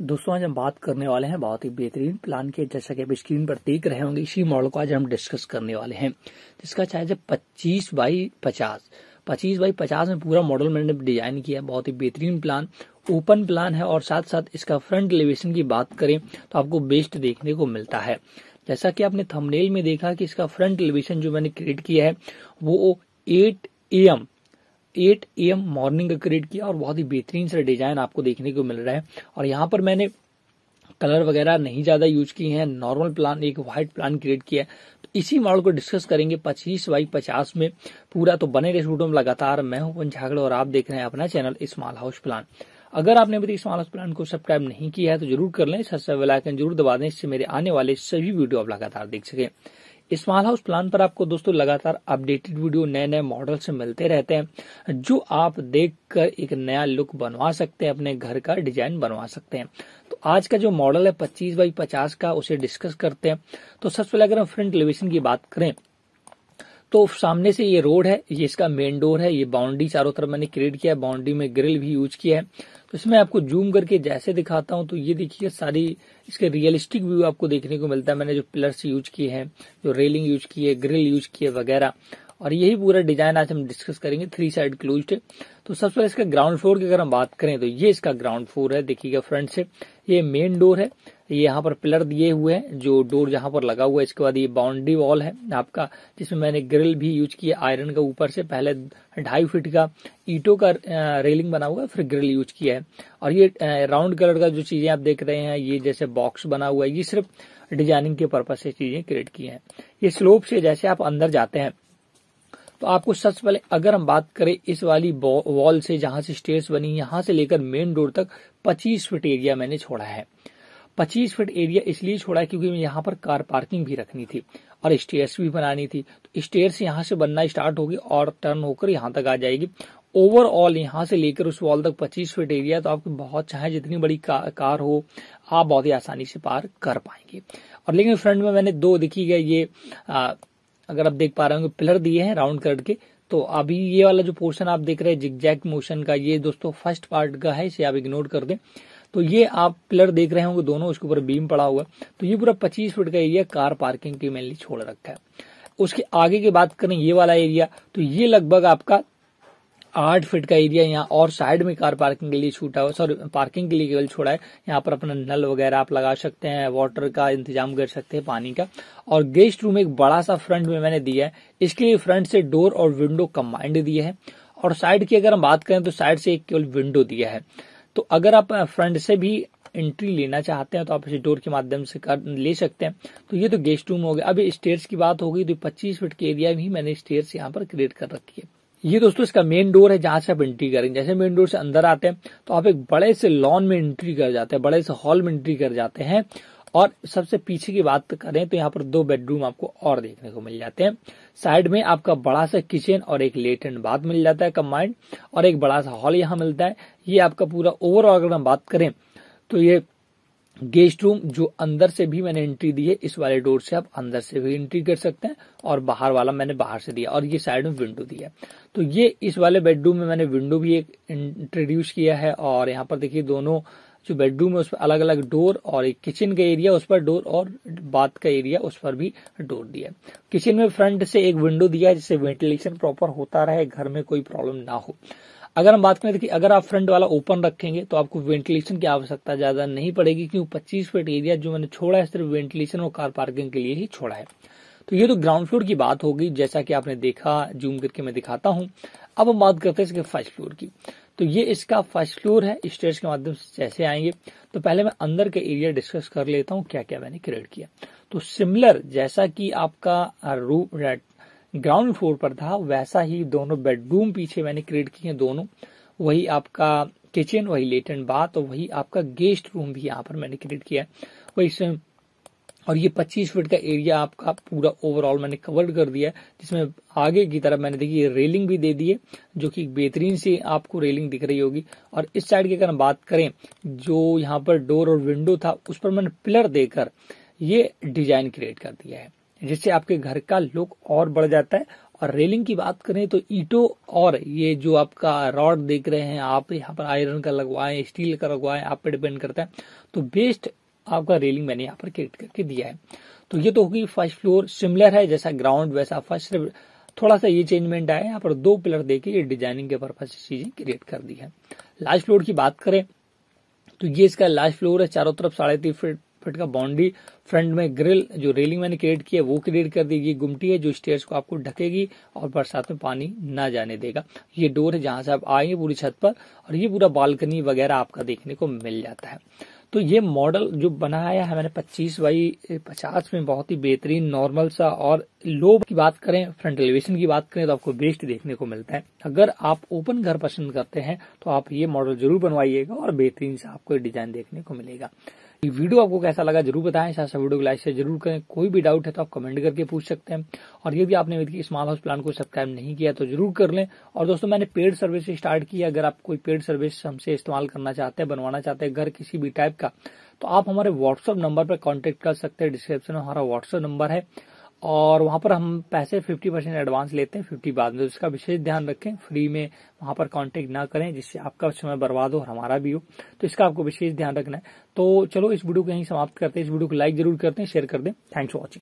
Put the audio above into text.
दोस्तों आज हम बात करने वाले हैं बहुत ही बेहतरीन प्लान के जैसा कि आप स्क्रीन पर देख रहे होंगे इसी मॉडल को आज हम डिस्कस करने वाले हैं जिसका चार्ज है पच्चीस बाई पचास पच्चीस बाई पचास में पूरा मॉडल मैंने डिजाइन किया है बहुत ही बेहतरीन प्लान ओपन प्लान है और साथ साथ इसका फ्रंट एलिवेशन की बात करें तो आपको बेस्ट देखने को मिलता है जैसा कि आपने थंबनेल में देखा कि इसका फ्रंट एलिवेशन जो मैंने क्रिएट किया है वो eight M eight A M morning का क्रिएट किया और बहुत ही बेहतरीन सा डिजाइन आपको देखने को मिल रहा है और यहाँ पर मैंने कलर वगैरह नहीं ज्यादा यूज किए हैं नॉर्मल प्लान एक व्हाइट प्लान क्रिएट किया है तो इसी मॉडल को डिस्कस करेंगे पच्चीस बाई पचास में पूरा तो बने रहे स्टूडियो में लगातार मैं हूं पन झागड़ और आप देख रहे हैं अपना चैनल स्मॉल हाउस प्लान अगर आपने अभी स्मॉल हाउस प्लान को सब्सक्राइब नहीं किया है तो जरूर कर लें सबसे जरूर दबा दें इससे मेरे आने वाले सभी वीडियो आप लगातार देख सकें स्मॉल हाउस प्लान पर आपको दोस्तों लगातार अपडेटेड वीडियो नए नए मॉडल से मिलते रहते हैं जो आप देखकर एक नया लुक बनवा सकते हैं अपने घर का डिजाइन बनवा सकते हैं तो आज का जो मॉडल है पच्चीस बाई पचास का उसे डिस्कस करते हैं तो सबसे पहले अगर हम फ्रंट एलिवेशन की बात करें तो सामने से ये रोड है ये इसका मेन डोर है ये बाउंड्री चारों तरफ मैंने क्रिएट किया है बाउंड्री में ग्रिल भी यूज किया है तो इसमें आपको जूम करके जैसे दिखाता हूं तो ये देखिए सारी इसके रियलिस्टिक व्यू आपको देखने को मिलता है मैंने जो पिलर्स यूज किए हैं जो रेलिंग यूज की है ग्रिल यूज किए वगैरह और यही पूरा डिजाइन आज हम डिस्कस करेंगे थ्री साइड क्लोज्ड है तो सबसे पहले इसका ग्राउंड फ्लोर की अगर हम बात करें तो ये इसका ग्राउंड फ्लोर है देखिएगा फ्रंट से ये मेन डोर है ये यहाँ पर पिलर दिए हुए हैं जो डोर जहां पर लगा हुआ है इसके बाद ये बाउंड्री वॉल है आपका जिसमें मैंने ग्रिल भी यूज किया आयरन का ऊपर से पहले ढाई फीट का ईटो का रेलिंग बना हुआ है फिर ग्रिल यूज किया है और ये राउंड कलर का जो चीजें आप देख रहे हैं ये जैसे बॉक्स बना हुआ है ये सिर्फ डिजाइनिंग के पर्पज से चीजें क्रिएट की है ये स्लोप से जैसे आप अंदर जाते हैं तो आपको सबसे पहले अगर हम बात करें इस वाली वॉल से जहां से स्टेयर्स बनी यहां से लेकर मेन रोड तक 25 फीट एरिया मैंने छोड़ा है 25 फीट एरिया इसलिए छोड़ा है क्योंकि मैं यहाँ पर कार पार्किंग भी रखनी थी और स्टेयर्स भी बनानी थी तो स्टेयर्स यहाँ से बनना स्टार्ट होगी और टर्न होकर यहाँ तक आ जाएगी ओवरऑल यहाँ से लेकर उस वॉल तक 25 फीट एरिया तो आपकी बहुत चाहे जितनी बड़ी का, कार हो आप बहुत ही आसानी से पार कर पाएंगे और लेकिन फ्रंट में मैंने दो देखी गई ये अगर आप देख पा रहे होंगे पिलर दिए हैं राउंड के तो अभी ये वाला जो पोर्शन आप देख रहे हैं जिगजैक मोशन का ये दोस्तों फर्स्ट पार्ट का है इसे आप इग्नोर कर दें तो ये आप पिलर देख रहे होंगे दोनों उसके ऊपर बीम पड़ा हुआ तो ये पूरा पच्चीस फीट का एरिया कार पार्किंग के मेनली छोड़ रखा है उसके आगे की बात करें ये वाला एरिया तो ये लगभग आपका आठ फीट का एरिया यहाँ और साइड में कार पार्किंग के लिए छूटा हुआ सॉरी पार्किंग के लिए केवल छोड़ा है यहाँ पर अपना नल वगैरह आप लगा सकते हैं वाटर का इंतजाम कर सकते हैं पानी का और गेस्ट रूम एक बड़ा सा फ्रंट में मैंने दिया है इसके लिए फ्रंट से डोर और विंडो कम्बाइंड दिए है और साइड की अगर हम बात करें तो साइड से एक केवल विंडो दिया है तो अगर आप फ्रंट से भी एंट्री लेना चाहते हैं तो आप इसे डोर के माध्यम से कर ले सकते हैं तो ये तो गेस्ट रूम हो गया अभी स्टेयर्स की बात होगी तो 25 फीट के एरिया भी मैंने स्टेयर्स यहाँ पर क्रिएट कर रखी है ये दोस्तों इसका मेन डोर है जहां से आप एंट्री करेंगे जैसे मेन डोर से अंदर आते हैं तो आप एक बड़े से लॉन में एंट्री कर जाते हैं बड़े से हॉल में एंट्री कर जाते हैं और सबसे पीछे की बात करें तो यहाँ पर दो बेडरूम आपको और देखने को मिल जाते हैं साइड में आपका बड़ा सा किचन और एक एंड बाथ मिल जाता है कम्बाइंड और एक बड़ा सा हॉल यहाँ मिलता है ये आपका पूरा ओवरऑल अगर हम बात करें तो ये गेस्ट रूम जो अंदर से भी मैंने एंट्री दी है इस वाले डोर से आप अंदर से भी एंट्री कर सकते हैं और बाहर वाला मैंने बाहर से दिया और ये साइड में विंडो दिया है तो ये इस वाले बेडरूम में मैंने विंडो भी एक इंट्रोड्यूस किया है और यहाँ पर देखिए दोनों जो बेडरूम है उस पर अलग अलग डोर और एक किचन का एरिया उस पर डोर और बाथ का एरिया उस पर भी डोर दिया किचन में फ्रंट से एक विंडो दिया है जिससे वेंटिलेशन प्रॉपर होता रहे घर में कोई प्रॉब्लम ना हो अगर हम बात करें देखिए तो अगर आप फ्रंट वाला ओपन रखेंगे तो आपको वेंटिलेशन की आवश्यकता ज्यादा नहीं पड़ेगी क्योंकि पच्चीस फीट एरिया जो मैंने छोड़ा है सिर्फ वेंटिलेशन और कार पार्किंग के लिए ही छोड़ा है तो ये तो ग्राउंड फ्लोर की बात होगी जैसा कि आपने देखा जूम करके मैं दिखाता हूं अब हम बात करते हैं इसके फर्स्ट फ्लोर की तो ये इसका फर्स्ट फ्लोर है स्टेज के माध्यम से जैसे आएंगे तो पहले मैं अंदर का एरिया डिस्कस कर लेता हूँ क्या क्या मैंने क्रिएट किया तो सिमिलर जैसा कि आपका रूम ग्राउंड फ्लोर पर था वैसा ही दोनों बेडरूम पीछे मैंने क्रिएट किए हैं दोनों वही आपका किचन वही लेटन बाथ और वही आपका गेस्ट रूम भी यहाँ पर मैंने क्रिएट किया है वही से और ये 25 फीट का एरिया आपका पूरा ओवरऑल मैंने कवर कर दिया है जिसमें आगे की तरफ मैंने देखी रेलिंग भी दे दी है जो कि बेहतरीन सी आपको रेलिंग दिख रही होगी और इस साइड की अगर हम बात करें जो यहाँ पर डोर और विंडो था उस पर मैंने पिलर देकर ये डिजाइन क्रिएट कर दिया है जिससे आपके घर का लुक और बढ़ जाता है और रेलिंग की बात करें तो ईटो और ये जो आपका रॉड देख रहे हैं आप यहाँ पर आयरन का लगवाएं स्टील का लगवाएं आप पे डिपेंड करता है तो बेस्ट आपका रेलिंग मैंने यहाँ पर क्रिएट करके दिया है तो ये तो होगी फर्स्ट फ्लोर सिमिलर है जैसा ग्राउंड वैसा फर्स्ट थोड़ा सा ये चेंजमेंट आया यहाँ पर दो पिलर देके ये डिजाइनिंग के पर्पज से चीजें क्रिएट कर दी है लास्ट फ्लोर की बात करें तो ये इसका लास्ट फ्लोर है चारों तरफ साढ़े तीन फीट फीट का बाउंड्री फ्रंट में ग्रिल जो रेलिंग मैंने क्रिएट की है वो क्रिएट कर देगी गुमटी है जो स्टेयर्स को आपको ढकेगी और बरसात में पानी ना जाने देगा ये डोर है जहां से आप आएंगे पूरी छत पर और ये पूरा बालकनी वगैरह आपका देखने को मिल जाता है तो ये मॉडल जो बनाया है मैंने 25 बाई 50 में बहुत ही बेहतरीन नॉर्मल सा और लोब की बात करें फ्रंट एलिवेशन की बात करें तो आपको बेस्ट देखने को मिलता है अगर आप ओपन घर पसंद करते हैं तो आप ये मॉडल जरूर बनवाइएगा और बेहतरीन से आपको डिजाइन देखने को मिलेगा ये वीडियो आपको कैसा लगा जरूर बताएं साथ वीडियो को लाइक से जरूर करें कोई भी डाउट है तो आप कमेंट करके पूछ सकते हैं और यदि आपने स्मॉल हाउस प्लान को सब्सक्राइब नहीं किया तो जरूर कर लें और दोस्तों मैंने पेड सर्विस स्टार्ट की अगर आप कोई पेड सर्विस हमसे इस्तेमाल करना चाहते हैं बनवाना चाहते हैं घर किसी भी टाइप का तो आप हमारे व्हाट्सअप नंबर पर कॉन्टेक्ट कर सकते हैं डिस्क्रिप्शन में हमारा व्हाट्सअप नंबर है और वहां पर हम पैसे 50 परसेंट एडवांस लेते हैं 50 बाद में तो इसका विशेष ध्यान रखें फ्री में वहां पर कांटेक्ट ना करें जिससे आपका समय बर्बाद हो और हमारा भी हो तो इसका आपको विशेष ध्यान रखना है तो चलो इस वीडियो को यहीं समाप्त करते हैं इस वीडियो को लाइक जरूर करते हैं शेयर कर दें थैंक्स फॉर वॉचिंग